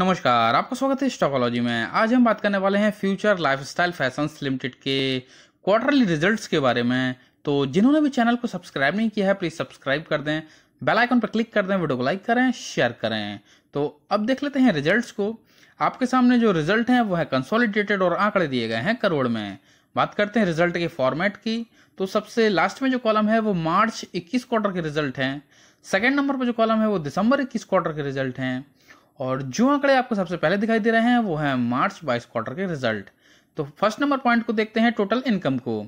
नमस्कार आपका स्वागत है स्टॉकोलॉजी में आज हम बात करने वाले हैं फ्यूचर लाइफस्टाइल फैशंस लिमिटेड के क्वार्टरली रिजल्ट्स के बारे में तो जिन्होंने भी चैनल को सब्सक्राइब नहीं किया है प्लीज़ सब्सक्राइब कर दें बेल आइकन पर क्लिक कर दें वीडियो को लाइक करें शेयर करें तो अब देख लेते हैं रिजल्ट्स को आपके सामने जो रिजल्ट हैं वो है कंसोलिडेटेड और आंकड़े दिए गए हैं करोड़ में बात करते हैं रिजल्ट के फॉर्मेट की तो सबसे लास्ट में जो कॉलम है वो मार्च 21 क्वार्टर के रिजल्ट हैं सेकेंड नंबर पर जो कॉलम है वो दिसंबर 21 क्वार्टर के रिजल्ट हैं और जो आंकड़े आपको सबसे पहले दिखाई दे रहे हैं वो है मार्च बाईस क्वार्टर के रिजल्ट तो फर्स्ट नंबर पॉइंट को देखते हैं टोटल इनकम को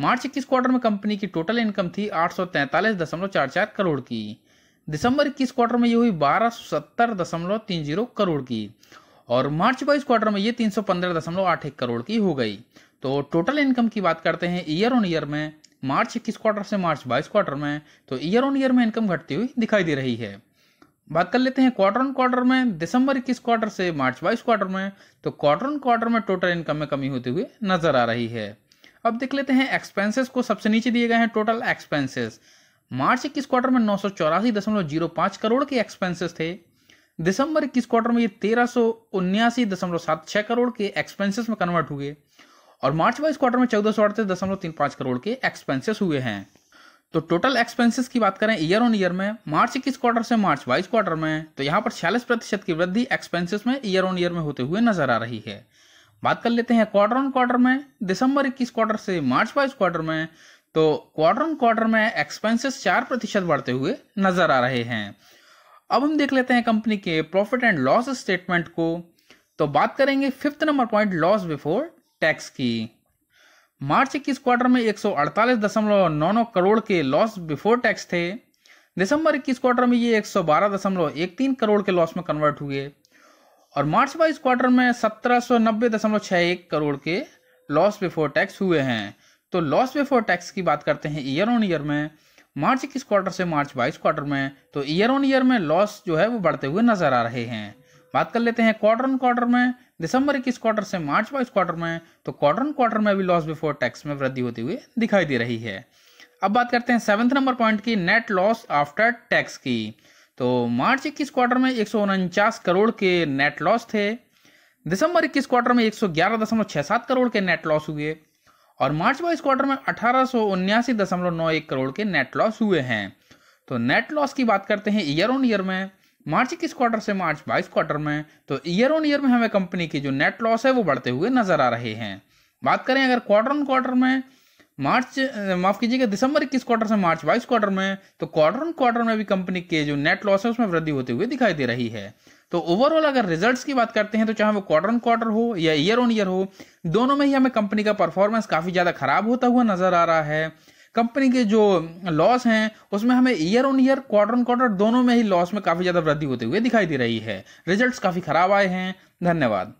मार्च इक्कीस क्वार्टर में कंपनी की टोटल इनकम थी आठ करोड़ की दिसंबर इक्कीस क्वार्टर में ये हुई बारह करोड़ की और मार्च बाईस क्वार्टर में ये तीन करोड़ की हो गई तो टोटल इनकम की बात करते हैं ईयर ऑन ईयर में मार्च इक्कीस क्वार्टर से मार्च बाईस क्वार्टर में तो ईयर ऑन ईयर में इनकम घटती हुई दिखाई दे रही है बात कर लेते हैं क्वार्टर ऑन क्वार्टर में दिसंबर इक्कीस क्वार्टर से मार्च बाईस क्वार्टर में तो क्वार्टर ऑन क्वार्टर में टोटल इनकम में कमी होते हुए नजर आ रही है अब देख लेते हैं एक्सपेंसेस को सबसे नीचे दिए गए हैं टोटल एक्सपेंसेस मार्च इक्कीस क्वार्टर में नौ सौ चौरासी दशमलव जीरो करोड़ के एक्सपेंसेस थे दिसंबर इक्कीस क्वार्टर में ये तेरह उन्यासी दशमलव सात करोड़ के एक्सपेंसेस में कन्वर्ट हुए और मार्च बाईस क्वार्टर में चौदह सौ अड़तीस दशमलव तीन करोड़ के एक्सपेंसेस हुए हैं तो टोटल एक्सपेंसेस की बात करें ईयर ऑन ईयर में मार्च इक्कीस क्वार्टर से मार्च बाईस क्वार्टर में तो यहाँ पर छियालीस प्रतिशत की वृद्धि एक्सपेंसेस में ईयर ऑन ईयर में होते हुए नजर आ रही है बात कर लेते हैं क्वार्टर ऑन क्वार्टर में दिसंबर इक्कीस क्वार्टर से मार्च बाईस क्वार्टर में तो क्वार्टर ऑन क्वार्टर में एक्सपेंसेस चार प्रतिशत बढ़ते हुए नजर आ रहे हैं अब हम देख लेते हैं कंपनी के प्रॉफिट एंड लॉस स्टेटमेंट को तो बात करेंगे fifth number point loss before tax की मार्च इक्कीस क्वार्टर में एक करोड़ के लॉस बिफोर टैक्स थे दिसंबर इक्कीस क्वार्टर में ये एक करोड़ के लॉस में कन्वर्ट हुए और मार्च बाईस क्वार्टर में सत्रह करोड़ के लॉस बिफोर टैक्स हुए हैं तो लॉस बिफोर टैक्स की बात करते हैं ईयर ऑन ईयर में मार्च इक्कीस क्वार्टर से मार्च बाईस क्वार्टर में तो ईयर ऑन ईयर में लॉस जो है वो बढ़ते हुए नजर आ रहे हैं बात कर लेते हैं क्वार्टर क्वार्टर में दिसंबर इक्कीस क्वार्टर से मार्च बाईस क्वार्टर में तो क्वार्टर क्वार्टर में भी लॉस बिफोर टैक्स में वृद्धि होती हुई दिखाई दे रही है अब बात करते हैं सेवंथ नंबर पॉइंट की नेट लॉस आफ्टर टैक्स की तो मार्च इक्कीस क्वार्टर में एक करोड़ के नेट लॉस थे दिसंबर इक्कीस क्वार्टर में एक करोड़ के नेट लॉस हुए और मार्च बाईस क्वार्टर में अठारह करोड़ के नेट लॉस हुए हैं तो नेट लॉस की बात करते हैं ईयर ऑन ईयर में मार्च किस क्वार्टर से मार्च बाईस क्वार्टर में तो ईयर ऑन ईयर में हमें कंपनी की जो नेट लॉस है वो बढ़ते हुए नजर आ रहे हैं बात करें अगर क्वार्टर ऑन क्वार्टर में मार्च माफ कीजिएगा दिसंबर इक्कीस क्वार्टर से मार्च बाईस क्वार्टर में तो क्वार्टर ऑन क्वार्टर में भी कंपनी के जो नेट लॉस है उसमें वृद्धि होते हुए दिखाई दे रही है तो ओवरऑल अगर रिजल्ट्स की बात करते हैं तो चाहे वो क्वार्टर ऑन क्वार्टर हो या ईयर ऑन ईयर हो दोनों में ही हमें कंपनी का परफॉर्मेंस काफी ज्यादा खराब होता हुआ नजर आ रहा है कंपनी के जो लॉस हैं उसमें हमें year on year quarter on quarter दोनों में ही लॉस में काफ़ी ज़्यादा वृद्धि होते हुए दिखाई दे रही है रिजल्ट काफ़ी खराब आए हैं धन्यवाद